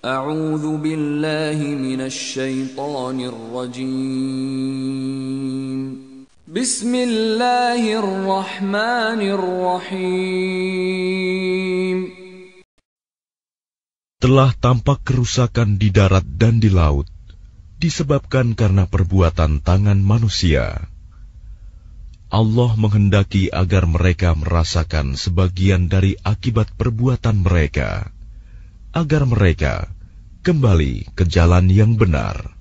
أعوذ بالله من الشيطان الرجيم بسم الله الرحمن الرحيم Telah tampak kerusakan di darat dan di laut disebabkan karena perbuatan tangan manusia. Allah menghendaki agar mereka merasakan sebagian dari akibat perbuatan mereka agar mereka kembali ke jalan yang benar.